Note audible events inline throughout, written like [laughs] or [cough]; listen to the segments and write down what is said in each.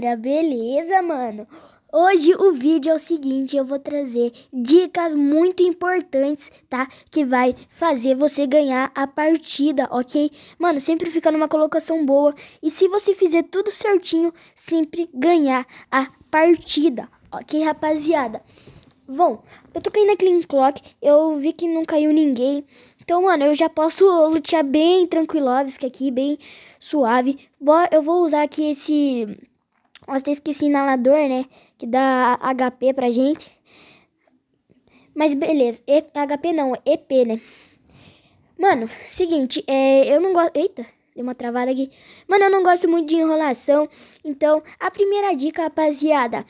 galera, beleza, mano? Hoje o vídeo é o seguinte, eu vou trazer dicas muito importantes, tá? Que vai fazer você ganhar a partida, ok? Mano, sempre fica numa colocação boa. E se você fizer tudo certinho, sempre ganhar a partida, ok, rapaziada? Bom, eu tô caindo na Clean Clock, eu vi que não caiu ninguém. Então, mano, eu já posso lutear bem tranquilovski aqui, bem suave. Bora, eu vou usar aqui esse nós temos esse inalador, né? Que dá HP pra gente. Mas beleza, e, HP não, EP, né? Mano, seguinte, é, eu não gosto. Eita, deu uma travada aqui. Mano, eu não gosto muito de enrolação. Então, a primeira dica, rapaziada,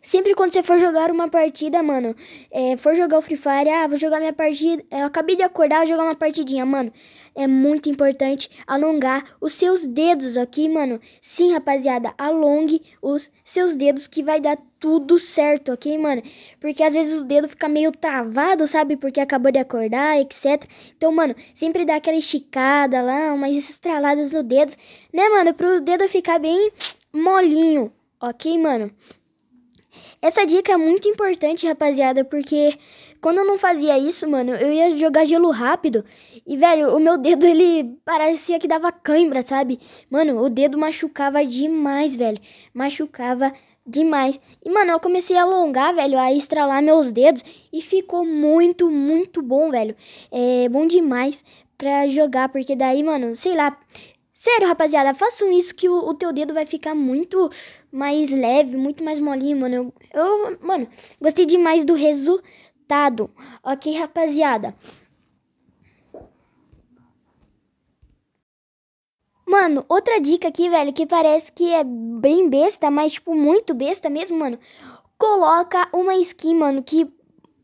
Sempre quando você for jogar uma partida, mano, é, for jogar o Free Fire, ah, vou jogar minha partida, eu acabei de acordar, vou jogar uma partidinha, mano. É muito importante alongar os seus dedos aqui, mano. Sim, rapaziada, alongue os seus dedos que vai dar tudo certo, ok, mano? Porque às vezes o dedo fica meio travado, sabe? Porque acabou de acordar, etc. Então, mano, sempre dá aquela esticada lá, umas estraladas no dedo, né, mano? Pro dedo ficar bem molinho, ok, mano? Essa dica é muito importante, rapaziada, porque quando eu não fazia isso, mano, eu ia jogar gelo rápido e, velho, o meu dedo, [laughs] ele parecia que dava cãibra, sabe? Mano, o dedo machucava demais, velho. Machucava demais. E, mano, eu comecei a alongar, velho, a estralar meus dedos e ficou muito, muito bom, velho. É bom demais pra jogar, porque daí, mano, sei lá, Sério, rapaziada, façam isso que o, o, teu dedo vai ficar muito mais leve, muito mais molinho, mano. Eu, eu mano, gostei demais do resultado. Ok, rapaziada? Mano, outra dica aqui, velho, que parece que é bem besta, mas, tipo, muito besta mesmo, mano. Coloca uma skin, mano, que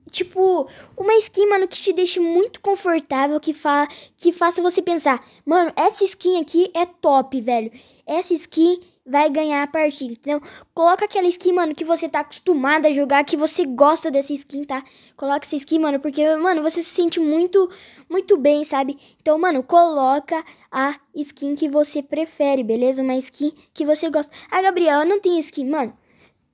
tipo, uma skin, mano, que te deixe muito confortável, que, fa que faça você pensar, mano, essa skin aqui é top, velho. Essa skin vai ganhar a partida, entendeu? Coloca aquela skin, mano, que você tá acostumado a jogar, que você gosta dessa skin, tá? Coloca essa skin, mano, porque, mano, você se sente muito, muito bem, sabe? Então, mano, coloca a skin que você prefere, beleza? Uma skin que você gosta. Ah, Gabriel, eu não tenho skin, mano.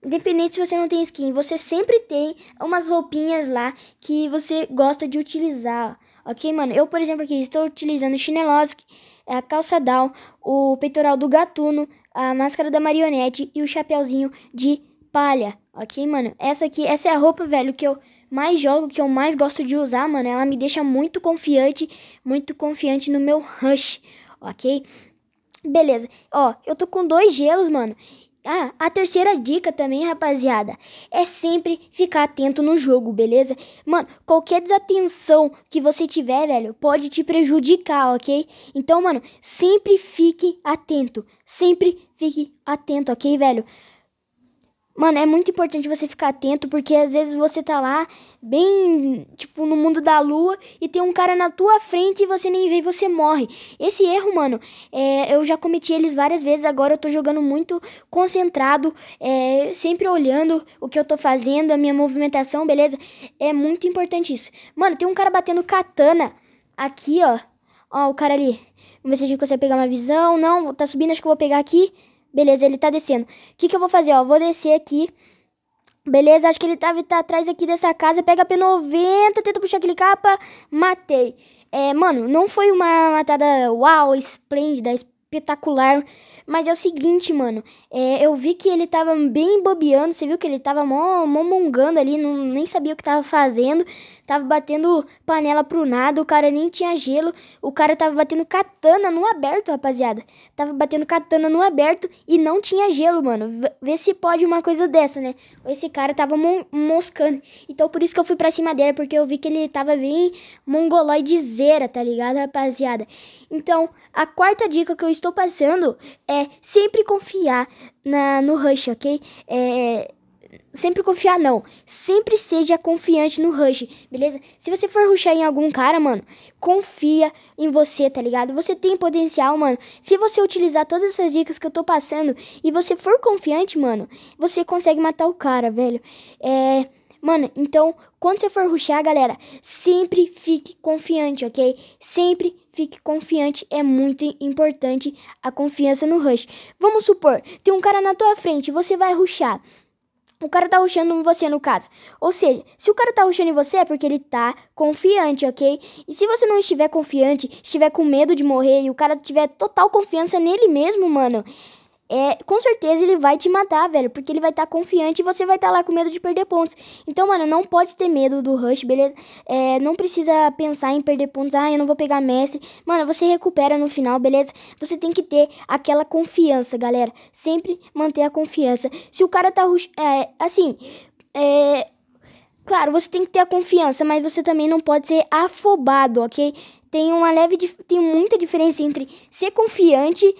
Independente se você não tem skin, você sempre tem umas roupinhas lá que você gosta de utilizar, ok, mano? Eu, por exemplo, aqui estou utilizando Chinelovski, a calça down, o peitoral do gatuno, a máscara da marionete e o chapéuzinho de palha, ok, mano? Essa aqui, essa é a roupa, velho, que eu mais jogo, que eu mais gosto de usar, mano. Ela me deixa muito confiante, muito confiante no meu rush, ok? Beleza. Ó, eu tô com dois gelos, mano. Ah, a terceira dica também, rapaziada, é sempre ficar atento no jogo, beleza? Mano, qualquer desatenção que você tiver, velho, pode te prejudicar, ok? Então, mano, sempre fique atento. Sempre fique atento, ok, velho? Mano, é muito importante você ficar atento, porque às vezes você tá lá, bem, tipo, no mundo da lua, e tem um cara na tua frente e você nem vê e você morre. Esse erro, mano, é, eu já cometi eles várias vezes, agora eu tô jogando muito concentrado, é, sempre olhando o que eu tô fazendo, a minha movimentação, beleza? É muito importante isso. Mano, tem um cara batendo katana aqui, ó. Ó, o cara ali. Vamos ver se a gente consegue pegar uma visão. Não, tá subindo, acho que eu vou pegar aqui. Beleza, ele tá descendo. O que, que eu vou fazer? Ó, vou descer aqui. Beleza, acho que ele tava tá, tá atrás aqui dessa casa. Pega a P90, tenta puxar aquele capa. Matei. É, mano, não foi uma matada uau, esplêndida, espetacular. Mas é o seguinte, mano. É, eu vi que ele tava bem bobeando. Você viu que ele tava mó, mó ali. Não, nem sabia o que tava fazendo tava batendo panela pro nada, o cara nem tinha gelo, o cara tava batendo katana no aberto, rapaziada. Tava batendo katana no aberto e não tinha gelo, mano. Vê se pode uma coisa dessa, né? Esse cara tava moscando. Então por isso que eu fui pra cima dele, porque eu vi que ele tava bem zera tá ligado, rapaziada? Então, a quarta dica que eu estou passando é sempre confiar na, no rush, ok? É sempre confiar, não. Sempre seja confiante no rush, beleza? Se você for rushar em algum cara, mano, confia em você, tá ligado? Você tem potencial, mano. Se você utilizar todas essas dicas que eu tô passando e você for confiante, mano, você consegue matar o cara, velho. É. Mano, então, quando você for ruxar, galera, sempre fique confiante, ok? Sempre fique confiante, é muito importante a confiança no rush. Vamos supor, tem um cara na tua frente, você vai ruxar. O cara tá ruxando você, no caso. Ou seja, se o cara tá ruxando você é porque ele tá confiante, ok? E se você não estiver confiante, estiver com medo de morrer e o cara tiver total confiança nele mesmo, mano, é, com certeza ele vai te matar, velho, porque ele vai estar tá confiante e você vai estar tá lá com medo de perder pontos. Então, mano, não pode ter medo do rush, beleza? É, não precisa pensar em perder pontos. Ah, eu não vou pegar mestre. Mano, você recupera no final, beleza? Você tem que ter aquela confiança, galera. Sempre manter a confiança. Se o cara tá rush, é, assim, é, Claro, você tem que ter a confiança, mas você também não pode ser afobado, ok? Tem uma leve, tem muita diferença entre ser confiante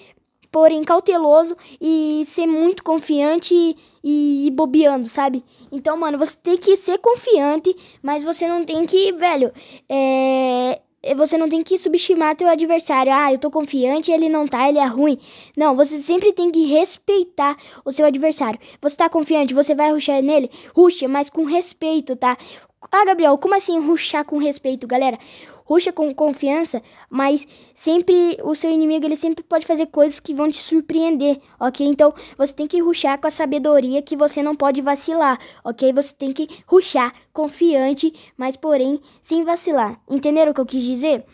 porém cauteloso e ser muito confiante e, e, bobeando, sabe? Então, mano, você tem que ser confiante, mas você não tem que, velho, é, é, você não tem que subestimar teu adversário. Ah, eu tô confiante, ele não tá, ele é ruim. Não, você sempre tem que respeitar o seu adversário. Você tá confiante, você vai ruxar nele? Ruxa, mas com respeito, tá? Ah, Gabriel, como assim ruxar com respeito, galera? ruxa com confiança, mas sempre o seu inimigo ele sempre pode fazer coisas que vão te surpreender, ok? Então você tem que ruxar com a sabedoria que você não pode vacilar, ok? Você tem que ruxar confiante, mas porém sem vacilar. Entenderam o que eu quis dizer?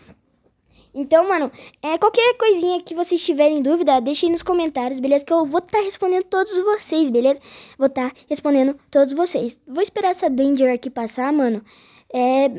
Então, mano, é, qualquer coisinha que vocês tiverem dúvida, deixem nos comentários, beleza? Que eu vou estar tá respondendo todos vocês, beleza? Vou estar tá respondendo todos vocês. Vou esperar essa danger aqui passar, mano. É.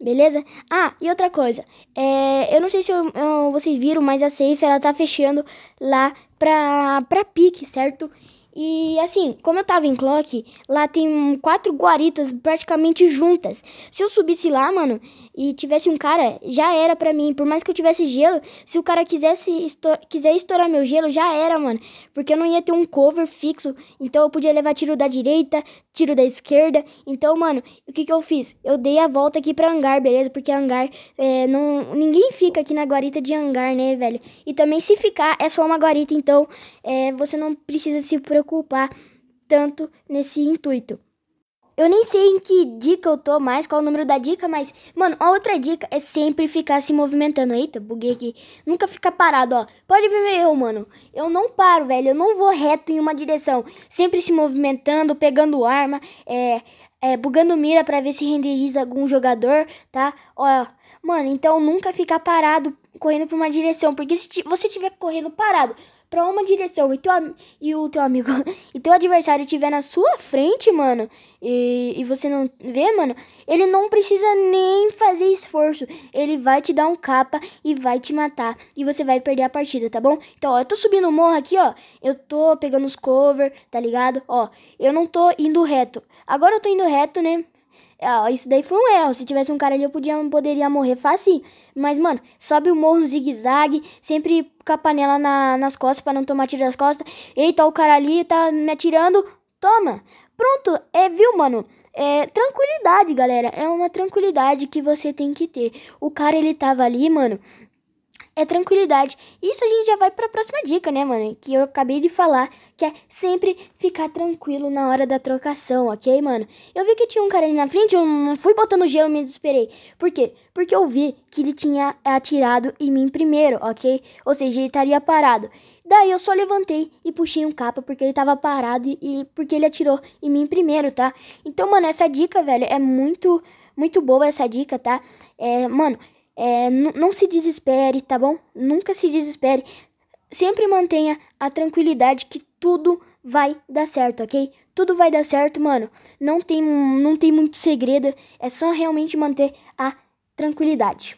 Beleza? Ah, e outra coisa. É, eu não sei se eu, eu, vocês viram, mas a safe ela tá fechando lá pra, pra pique, certo? E assim, como eu tava em clock, lá tem quatro guaritas praticamente juntas. Se eu subisse lá, mano, e tivesse um cara, já era pra mim. Por mais que eu tivesse gelo, se o cara quisesse estour quiser estourar meu gelo, já era, mano. Porque eu não ia ter um cover fixo. Então eu podia levar tiro da direita, tiro da esquerda. Então, mano, o que que eu fiz? Eu dei a volta aqui pra hangar, beleza? Porque hangar, é, não, ninguém fica aqui na guarita de hangar, né, velho? E também se ficar, é só uma guarita. Então, é, você não precisa se preocupar preocupar tanto nesse intuito. Eu nem sei em que dica eu tô mais, qual o número da dica, mas, mano, a outra dica é sempre ficar se movimentando. Eita, buguei aqui. Nunca ficar parado, ó. Pode ver meu mano. Eu não paro, velho. Eu não vou reto em uma direção. Sempre se movimentando, pegando arma, é, é bugando mira para ver se renderiza algum jogador, tá? Ó, mano, então nunca ficar parado correndo pra uma direção. Porque se você tiver correndo parado, para uma direção e, teu, e o teu amigo [laughs] e teu adversário estiver na sua frente, mano, e, e você não vê, mano, ele não precisa nem fazer esforço. Ele vai te dar um capa e vai te matar. E você vai perder a partida, tá bom? Então, ó, eu tô subindo o morro aqui, ó. Eu tô pegando os cover, tá ligado? Ó, eu não tô indo reto. Agora eu tô indo reto, né? Ah, isso daí foi um erro. Se tivesse um cara ali, eu podia, poderia morrer fácil. Mas, mano, sobe o morro no zigue-zague, sempre com a panela na, nas costas para não tomar tiro das costas. Eita, tá o cara ali tá me atirando. Toma! Pronto, é, viu, mano? É tranquilidade, galera. É uma tranquilidade que você tem que ter. O cara, ele tava ali, mano, é tranquilidade. Isso a gente já vai para a próxima dica, né, mano? Que eu acabei de falar, que é sempre ficar tranquilo na hora da trocação, ok, mano? Eu vi que tinha um cara ali na frente, eu não fui botando gelo, me desesperei. Por quê? Porque eu vi que ele tinha atirado em mim primeiro, ok? Ou seja, ele estaria parado. Daí eu só levantei e puxei um capa porque ele tava parado e, e porque ele atirou em mim primeiro, tá? Então, mano, essa dica, velho, é muito muito boa essa dica, tá? É, mano, é, não se desespere, tá bom? Nunca se desespere. Sempre mantenha a tranquilidade que tudo vai dar certo, ok? Tudo vai dar certo, mano. Não tem, não tem muito segredo. É só realmente manter a tranquilidade.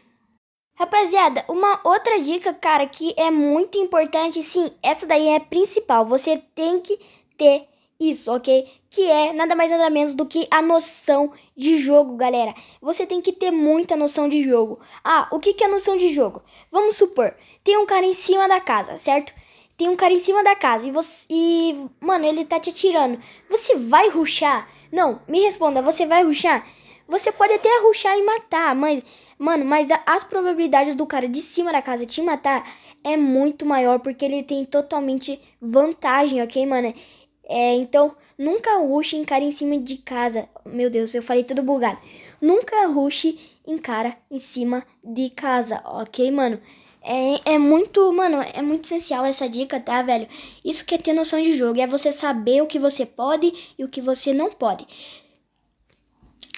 Rapaziada, uma outra dica, cara, que é muito importante, sim, essa daí é principal. Você tem que ter isso, ok? Que é nada mais nada menos do que a noção de jogo, galera. Você tem que ter muita noção de jogo. Ah, o que, que é noção de jogo? Vamos supor, tem um cara em cima da casa, certo? Tem um cara em cima da casa e você. E, mano, ele tá te atirando. Você vai ruxar? Não, me responda, você vai ruxar? Você pode até ruxar e matar, mas. Mano, mas a, as probabilidades do cara de cima da casa te matar é muito maior porque ele tem totalmente vantagem, ok, mano? É, então, nunca rush em cara em cima de casa. Meu Deus, eu falei tudo bugado. Nunca rush em cara em cima de casa, ok, mano? É, é muito, mano, é muito essencial essa dica, tá, velho? Isso que é ter noção de jogo, é você saber o que você pode e o que você não pode.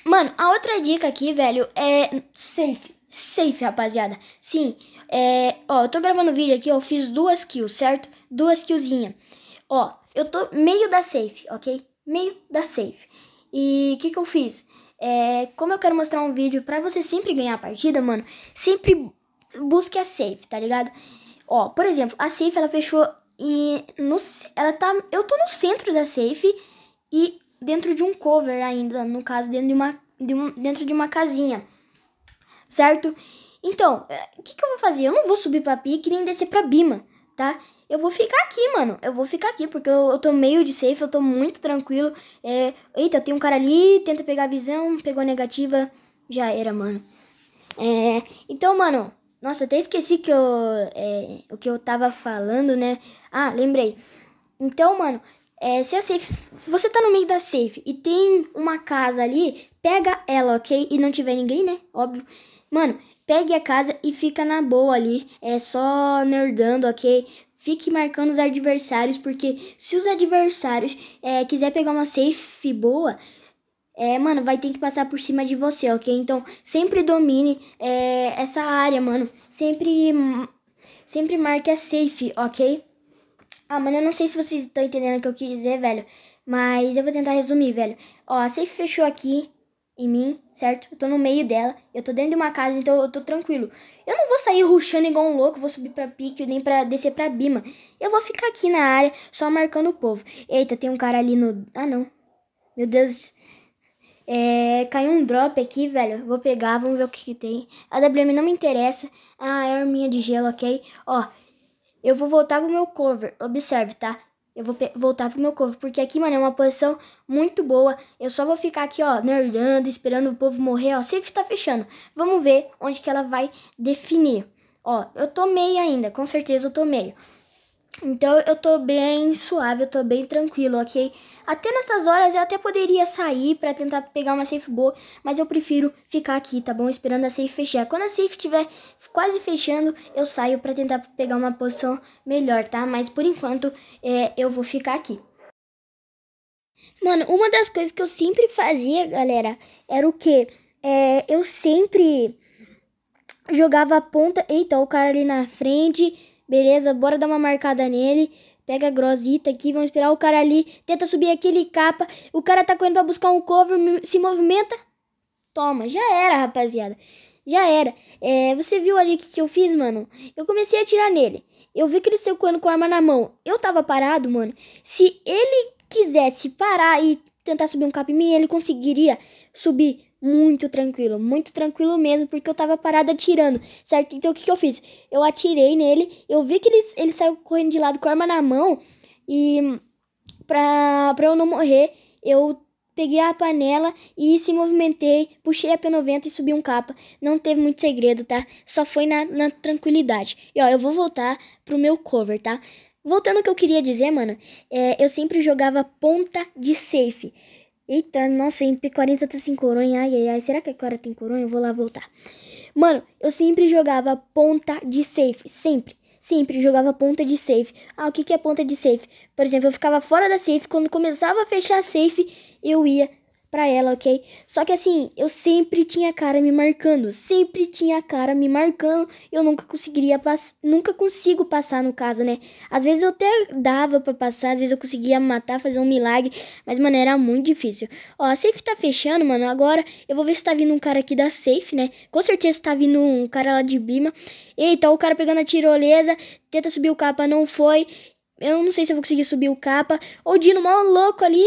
Mano, a outra dica aqui, velho, é safe. Safe, rapaziada. Sim, é. Ó, eu tô gravando vídeo aqui, eu fiz duas kills, certo? Duas killzinhas. Ó, eu tô meio da safe, ok? Meio da safe. E o que que eu fiz? É, como eu quero mostrar um vídeo para você sempre ganhar a partida, mano, sempre busque a safe, tá ligado? Ó, por exemplo, a safe ela fechou e no, ela tá, eu tô no centro da safe e dentro de um cover ainda, no caso dentro de uma, de um, dentro de uma casinha, certo? Então, é, o que, que eu vou fazer? Eu não vou subir pra pique nem descer pra bima, tá? eu vou ficar aqui, mano. Eu vou ficar aqui, porque eu, eu tô meio de safe, eu tô muito tranquilo. É, eita, tem um cara ali, tenta pegar a visão, pegou a negativa, já era, mano. É, então, mano, nossa, até esqueci que eu, é, o que eu tava falando, né? Ah, lembrei. Então, mano, é, se a safe. Você tá no meio da safe e tem uma casa ali, pega ela, ok? E não tiver ninguém, né? Óbvio. Mano, pegue a casa e fica na boa ali. É só nerdando, ok? fique marcando os adversários, porque se os adversários é, quiser pegar uma safe boa, é, mano, vai ter que passar por cima de você, ok? Então, sempre domine é, essa área, mano. Sempre, sempre marque a safe, ok? Ah, mano, eu não sei se vocês estão entendendo o que eu quis dizer, velho. Mas eu vou tentar resumir, velho. Ó, a safe fechou aqui em mim, certo? Eu tô no meio dela, eu tô dentro de uma casa, então eu tô tranquilo. Eu não vou sair ruxando igual um louco, vou subir pra pique, nem pra descer pra bima. Eu vou ficar aqui na área, só marcando o povo. Eita, tem um cara ali no... Ah, não. Meu Deus... É, caiu um drop aqui, velho. Vou pegar, vamos ver o que, que tem. A WM não me interessa. Ah, é a arminha de gelo, ok? Ó, eu vou voltar pro meu cover. Observe, tá? Eu vou voltar pro meu cover, porque aqui, mano, é uma posição muito boa. Eu só vou ficar aqui, ó, nerdando, esperando o povo morrer, ó. Safe tá fechando. Vamos ver onde que ela vai definir. Ó, eu tô meio ainda, com certeza eu tô meio. Então eu tô bem suave, eu tô bem tranquilo, ok? Até nessas horas eu até poderia sair para tentar pegar uma safe boa, mas eu prefiro ficar aqui, tá bom? Esperando a safe fechar. Quando a safe estiver quase fechando, eu saio para tentar pegar uma posição melhor, tá? Mas por enquanto é, eu vou ficar aqui. Mano, uma das coisas que eu sempre fazia, galera, era o que? É, eu sempre jogava a ponta. Eita, o cara ali na frente Beleza, bora dar uma marcada nele. Pega a grosita aqui, vamos esperar o cara ali. Tenta subir aquele capa. O cara tá correndo pra buscar um cover, se movimenta. Toma, já era, rapaziada. Já era. É, você viu ali o que, que eu fiz, mano? Eu comecei a atirar nele. Eu vi que ele saiu correndo com a arma na mão. Eu tava parado, mano. Se ele quisesse parar e tentar subir um cap e ele conseguiria subir muito tranquilo, muito tranquilo mesmo, porque eu tava parada atirando, certo? Então o que, que eu fiz? Eu atirei nele, eu vi que ele, ele saiu correndo de lado com a arma na mão e pra, pra eu não morrer, eu peguei a panela e se movimentei, puxei a P90 e subi um capa. Não teve muito segredo, tá? Só foi na, na tranquilidade. E ó, eu vou voltar pro meu cover, tá? Voltando ao que eu queria dizer, mano, é, eu sempre jogava ponta de safe. Eita, nossa, MP40 tá sem coronha. Ai, ai, ai. Será que agora tem coronha? Eu vou lá voltar. Mano, eu sempre jogava ponta de safe. Sempre. Sempre jogava ponta de safe. Ah, o que, que é ponta de safe? Por exemplo, eu ficava fora da safe. Quando começava a fechar a safe, eu ia pra ela, ok? Só que assim, eu sempre tinha a cara me marcando, sempre tinha a cara me marcando, eu nunca conseguiria passar, nunca consigo passar no caso, né? Às vezes eu até dava para passar, às vezes eu conseguia matar, fazer um milagre, mas mano, era muito difícil. Ó, a safe tá fechando, mano, agora eu vou ver se tá vindo um cara aqui da safe, né? Com certeza tá vindo um cara lá de Bima. Eita, o cara pegando a tirolesa, tenta subir o capa, não foi. Eu não sei se eu vou conseguir subir o capa. O Dino, mal louco ali.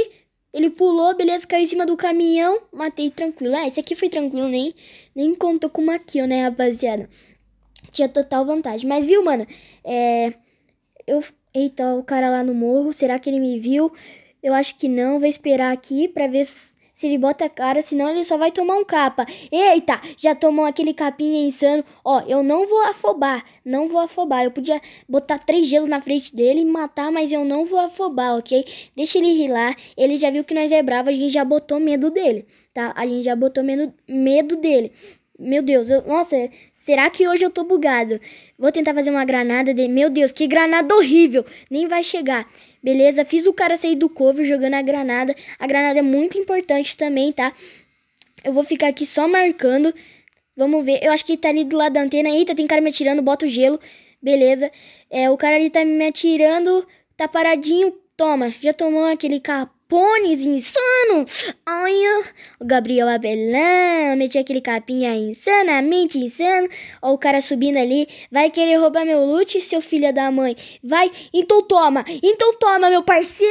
Ele pulou, beleza, caiu em cima do caminhão, matei tranquilo. Ah, esse aqui foi tranquilo, nem, nem contou com uma kill, né, rapaziada? Tinha total vantagem. Mas viu, mano, é... Eu... Eita, o cara lá no morro, será que ele me viu? Eu acho que não, vou esperar aqui pra ver se se ele bota a cara, senão ele só vai tomar um capa. Eita, já tomou aquele capinha insano. Ó, eu não vou afobar, não vou afobar. Eu podia botar três gelos na frente dele e matar, mas eu não vou afobar, ok? Deixa ele rir lá. Ele já viu que nós é bravo, a gente já botou medo dele, tá? A gente já botou medo, dele. Meu Deus, eu, nossa, Será que hoje eu tô bugado? Vou tentar fazer uma granada de. Meu Deus, que granada horrível! Nem vai chegar. Beleza, fiz o cara sair do cover jogando a granada. A granada é muito importante também, tá? Eu vou ficar aqui só marcando. Vamos ver. Eu acho que tá ali do lado da antena. Eita, tem cara me atirando, bota o gelo. Beleza. É, o cara ali tá me atirando. Tá paradinho. Toma, já tomou aquele capa pôneis insano. Ai, o Gabriel Abelão meti aquele capinha insanamente insano. Ó, o cara subindo ali. Vai querer roubar meu loot, seu filho da mãe. Vai, então toma, então toma, meu parceiro.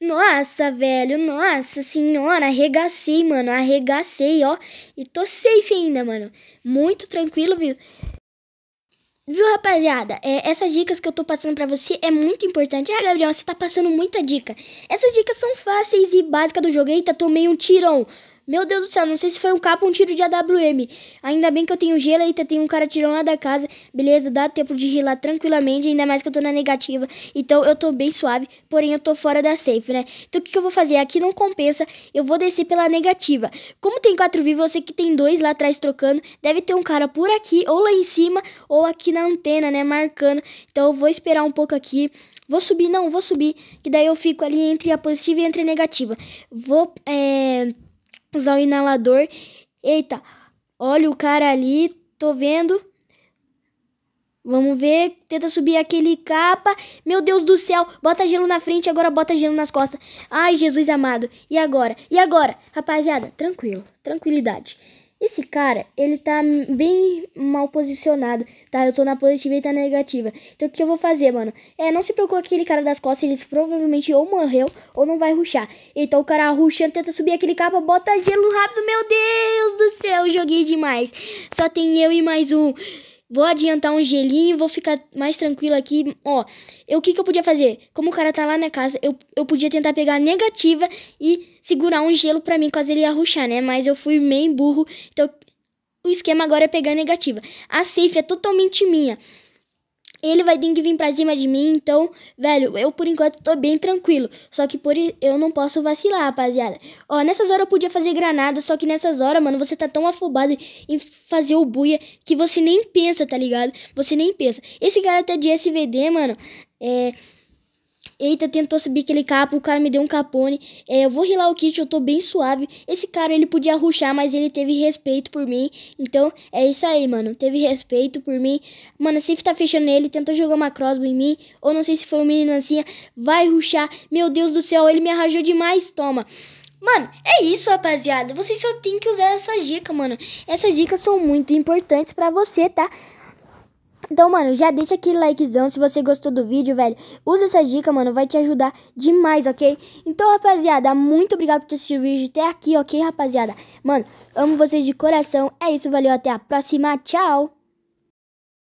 Nossa, velho, nossa senhora, arregacei, mano, arregacei, ó. E tô safe ainda, mano. Muito tranquilo, viu? Viu, rapaziada? É, essas dicas que eu tô passando para você é muito importante. Ah, Gabriel, você tá passando muita dica. Essas dicas são fáceis e básicas do jogo. Eita, tomei um tirão. Meu Deus do céu, não sei se foi um capa ou um tiro de AWM. Ainda bem que eu tenho gelo, eita, tem um cara tirando lá da casa. Beleza, dá tempo de rilar tranquilamente, ainda mais que eu tô na negativa. Então eu tô bem suave, porém eu tô fora da safe, né? Então o que, que eu vou fazer? Aqui não compensa, eu vou descer pela negativa. Como tem quatro vivos, eu sei que tem dois lá atrás trocando. Deve ter um cara por aqui, ou lá em cima, ou aqui na antena, né, marcando. Então eu vou esperar um pouco aqui. Vou subir, não, vou subir, que daí eu fico ali entre a positiva e entre a negativa. Vou, é usar o inalador. Eita, olha o cara ali, tô vendo. Vamos ver, tenta subir aquele capa. Meu Deus do céu, bota gelo na frente, agora bota gelo nas costas. Ai, Jesus amado. E agora? E agora? Rapaziada, tranquilo, tranquilidade. Esse cara, ele tá bem mal posicionado, tá? Eu tô na positiva e tá negativa. Então o que eu vou fazer, mano? É, não se preocupe aquele cara das costas, ele provavelmente ou morreu ou não vai ruxar. Então o cara ruxando, tenta subir aquele capa, bota gelo rápido. Meu Deus do céu, joguei demais. Só tem eu e mais um vou adiantar um gelinho, vou ficar mais tranquilo aqui. Ó, o que, que eu podia fazer? Como o cara tá lá na casa, eu, eu podia tentar pegar a negativa e segurar um gelo pra mim, caso ele ia ruxar, né? Mas eu fui meio burro, então o esquema agora é pegar a negativa. A safe é totalmente minha ele vai ter que vir pra cima de mim, então, velho, eu por enquanto tô bem tranquilo. Só que por eu não posso vacilar, rapaziada. Ó, nessas horas eu podia fazer granada, só que nessas horas, mano, você tá tão afobado em fazer o buia que você nem pensa, tá ligado? Você nem pensa. Esse cara tá de SVD, mano, é, Eita, tentou subir aquele capo, o cara me deu um capone. É, eu vou rilar o kit, eu tô bem suave. Esse cara, ele podia ruxar, mas ele teve respeito por mim. Então, é isso aí, mano. Teve respeito por mim. Mano, a safe tá fechando ele, tentou jogar uma crossbow em mim. Ou não sei se foi um menino assim, vai ruxar. Meu Deus do céu, ele me arranjou demais, toma. Mano, é isso, rapaziada. Vocês só tem que usar essa dica, mano. Essas dicas são muito importantes para você, tá? Então, mano, já deixa aquele likezão se você gostou do vídeo, velho. Usa essa dica, mano, vai te ajudar demais, ok? Então, rapaziada, muito obrigado por ter assistido o vídeo até aqui, ok, rapaziada? Mano, amo vocês de coração. É isso, valeu, até a próxima. Tchau!